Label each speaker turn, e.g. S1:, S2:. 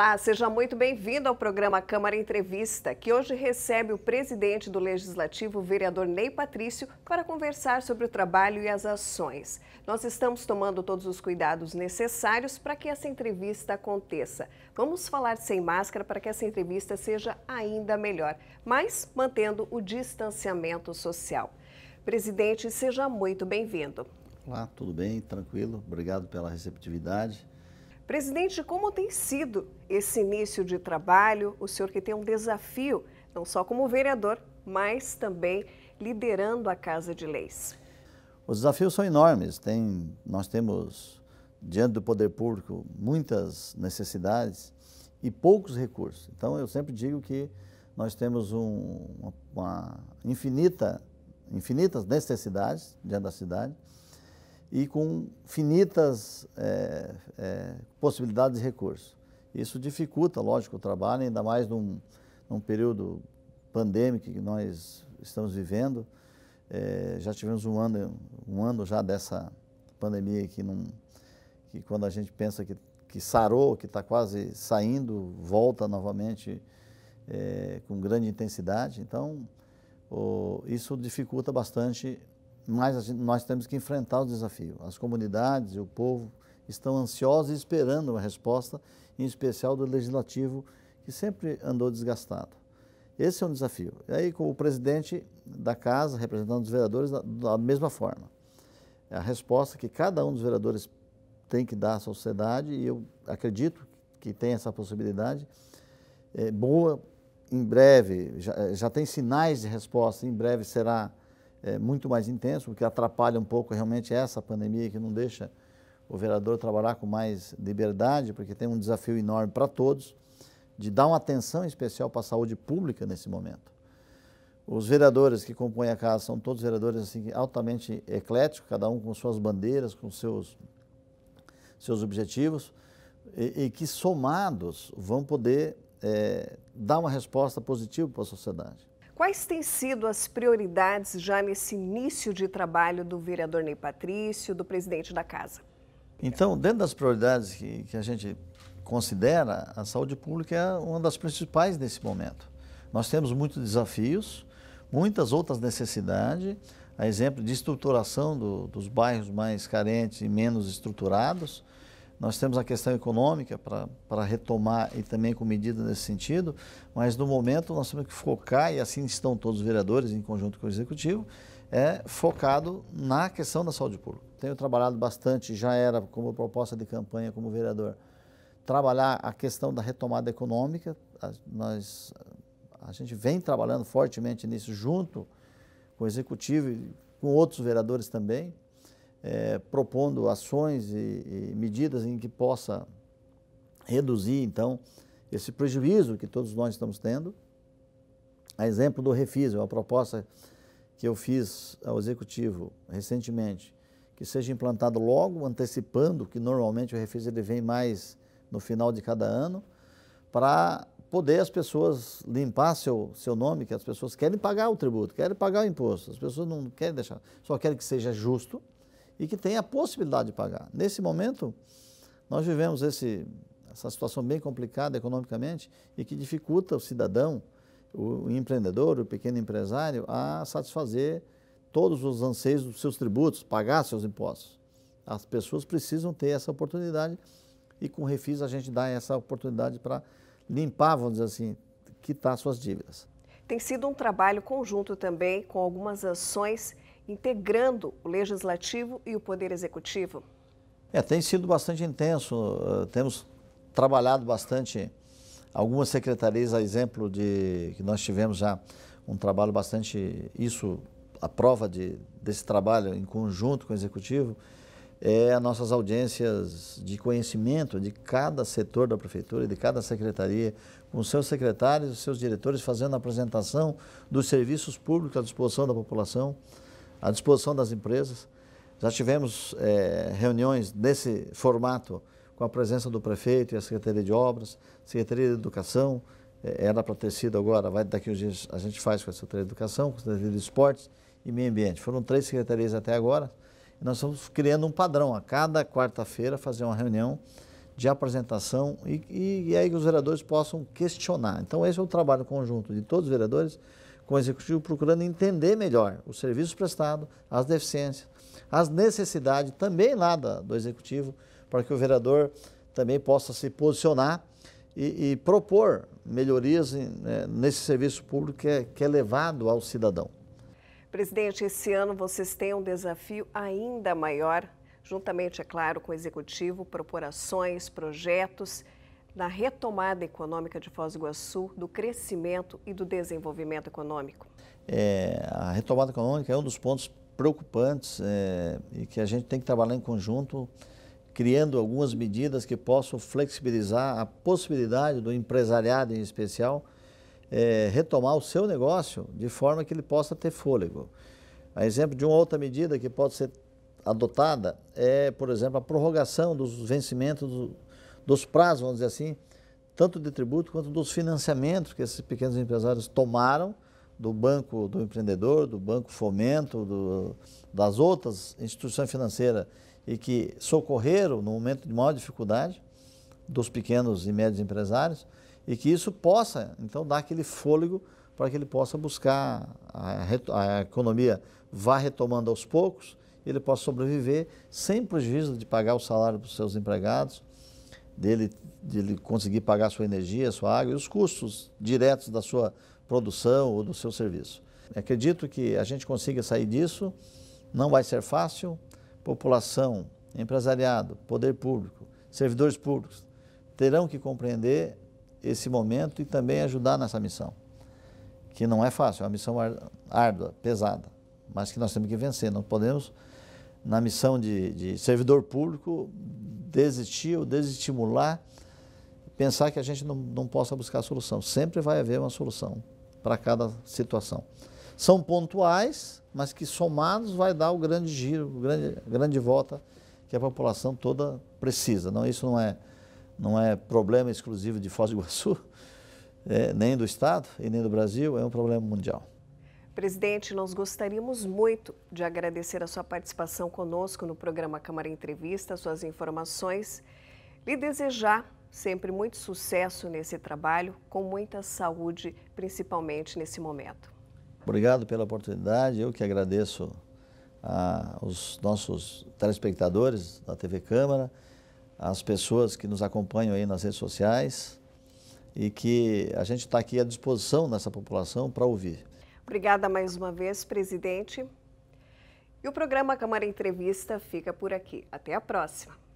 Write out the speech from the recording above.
S1: Olá, seja muito bem-vindo ao programa Câmara Entrevista, que hoje recebe o presidente do Legislativo, o vereador Ney Patrício, para conversar sobre o trabalho e as ações. Nós estamos tomando todos os cuidados necessários para que essa entrevista aconteça. Vamos falar sem máscara para que essa entrevista seja ainda melhor, mas mantendo o distanciamento social. Presidente, seja muito bem-vindo.
S2: Olá, tudo bem? Tranquilo? Obrigado pela receptividade.
S1: Presidente, como tem sido esse início de trabalho? O senhor que tem um desafio, não só como vereador, mas também liderando a Casa de Leis.
S2: Os desafios são enormes. Tem, nós temos, diante do poder público, muitas necessidades e poucos recursos. Então, eu sempre digo que nós temos um, uma, infinita, infinitas necessidades diante da cidade e com finitas é, é, possibilidades de recurso. Isso dificulta, lógico, o trabalho, ainda mais num, num período pandêmico que nós estamos vivendo. É, já tivemos um ano, um ano já dessa pandemia que, que quando a gente pensa que, que sarou, que está quase saindo, volta novamente é, com grande intensidade. Então, o, isso dificulta bastante mas nós temos que enfrentar o desafio. As comunidades e o povo estão ansiosos e esperando uma resposta, em especial do legislativo, que sempre andou desgastado. Esse é um desafio. E aí, com o presidente da casa, representando os vereadores, da, da mesma forma. É a resposta que cada um dos vereadores tem que dar à sociedade, e eu acredito que tem essa possibilidade, é boa, em breve, já, já tem sinais de resposta, em breve será é, muito mais intenso, o que atrapalha um pouco realmente essa pandemia que não deixa o vereador trabalhar com mais liberdade, porque tem um desafio enorme para todos de dar uma atenção especial para a saúde pública nesse momento. Os vereadores que compõem a casa são todos vereadores assim, altamente ecléticos, cada um com suas bandeiras, com seus, seus objetivos, e, e que somados vão poder é, dar uma resposta positiva para a sociedade.
S1: Quais têm sido as prioridades já nesse início de trabalho do vereador Ney Patrício, do presidente da casa?
S2: Então, dentro das prioridades que, que a gente considera, a saúde pública é uma das principais nesse momento. Nós temos muitos desafios, muitas outras necessidades, a exemplo de estruturação do, dos bairros mais carentes e menos estruturados. Nós temos a questão econômica para retomar e também com medida nesse sentido, mas no momento nós temos que focar, e assim estão todos os vereadores em conjunto com o Executivo, é focado na questão da saúde pública. Tenho trabalhado bastante, já era como proposta de campanha como vereador, trabalhar a questão da retomada econômica. A, nós, a gente vem trabalhando fortemente nisso junto com o Executivo e com outros vereadores também, é, propondo ações e, e medidas em que possa reduzir, então, esse prejuízo que todos nós estamos tendo. A exemplo do refis, é uma proposta que eu fiz ao executivo recentemente, que seja implantado logo, antecipando que normalmente o refis ele vem mais no final de cada ano, para poder as pessoas limpar seu, seu nome, que as pessoas querem pagar o tributo, querem pagar o imposto, as pessoas não querem deixar, só querem que seja justo e que tem a possibilidade de pagar. Nesse momento, nós vivemos esse, essa situação bem complicada economicamente e que dificulta o cidadão, o empreendedor, o pequeno empresário a satisfazer todos os anseios dos seus tributos, pagar seus impostos. As pessoas precisam ter essa oportunidade e com o Refis a gente dá essa oportunidade para limpar, vamos dizer assim, quitar suas dívidas.
S1: Tem sido um trabalho conjunto também com algumas ações integrando o legislativo e o poder executivo?
S2: É, tem sido bastante intenso. Eh, temos trabalhado bastante algumas secretarias, a exemplo de que nós tivemos já um trabalho bastante isso a prova de, desse trabalho em conjunto com o executivo é as nossas audiências de conhecimento de cada setor da prefeitura, de cada secretaria, com seus secretários, seus diretores fazendo a apresentação dos serviços públicos à disposição da população à disposição das empresas. Já tivemos é, reuniões nesse formato com a presença do prefeito e a Secretaria de Obras, Secretaria de Educação, é, era para ter sido agora, vai daqui uns dias a gente faz com a Secretaria de Educação, com a Secretaria de Esportes e Meio Ambiente. Foram três secretarias até agora. E nós estamos criando um padrão, a cada quarta-feira fazer uma reunião de apresentação e, e, e aí que os vereadores possam questionar. Então esse é o trabalho conjunto de todos os vereadores, com o executivo procurando entender melhor os serviços prestados, as deficiências, as necessidades também lá da, do executivo, para que o vereador também possa se posicionar e, e propor melhorias né, nesse serviço público que é, que é levado ao cidadão.
S1: Presidente, esse ano vocês têm um desafio ainda maior, juntamente, é claro, com o executivo, propor ações, projetos da retomada econômica de Foz do Iguaçu, do crescimento e do desenvolvimento econômico?
S2: É, a retomada econômica é um dos pontos preocupantes é, e que a gente tem que trabalhar em conjunto, criando algumas medidas que possam flexibilizar a possibilidade do empresariado, em especial, é, retomar o seu negócio de forma que ele possa ter fôlego. A exemplo de uma outra medida que pode ser adotada é, por exemplo, a prorrogação dos vencimentos do, dos prazos, vamos dizer assim, tanto de tributo quanto dos financiamentos que esses pequenos empresários tomaram do Banco do Empreendedor, do Banco Fomento, do, das outras instituições financeiras e que socorreram no momento de maior dificuldade dos pequenos e médios empresários e que isso possa, então, dar aquele fôlego para que ele possa buscar a, a economia vá retomando aos poucos, ele possa sobreviver sem prejuízo de pagar o salário para os seus empregados, dele, dele conseguir pagar sua energia, sua água e os custos diretos da sua produção ou do seu serviço. Acredito que a gente consiga sair disso, não vai ser fácil. População, empresariado, poder público, servidores públicos terão que compreender esse momento e também ajudar nessa missão, que não é fácil, é uma missão árdua, pesada, mas que nós temos que vencer. Não podemos, na missão de, de servidor público, desistir ou desestimular, pensar que a gente não, não possa buscar solução. Sempre vai haver uma solução para cada situação. São pontuais, mas que somados vai dar o grande giro, o grande, grande volta que a população toda precisa. Não, isso não é, não é problema exclusivo de Foz do Iguaçu, é, nem do Estado e nem do Brasil, é um problema mundial.
S1: Presidente, nós gostaríamos muito de agradecer a sua participação conosco no programa Câmara Entrevista, suas informações. Lhe desejar sempre muito sucesso nesse trabalho, com muita saúde, principalmente nesse momento.
S2: Obrigado pela oportunidade. Eu que agradeço aos ah, nossos telespectadores da TV Câmara, às pessoas que nos acompanham aí nas redes sociais e que a gente está aqui à disposição dessa população para ouvir.
S1: Obrigada mais uma vez, presidente. E o programa Câmara Entrevista fica por aqui. Até a próxima.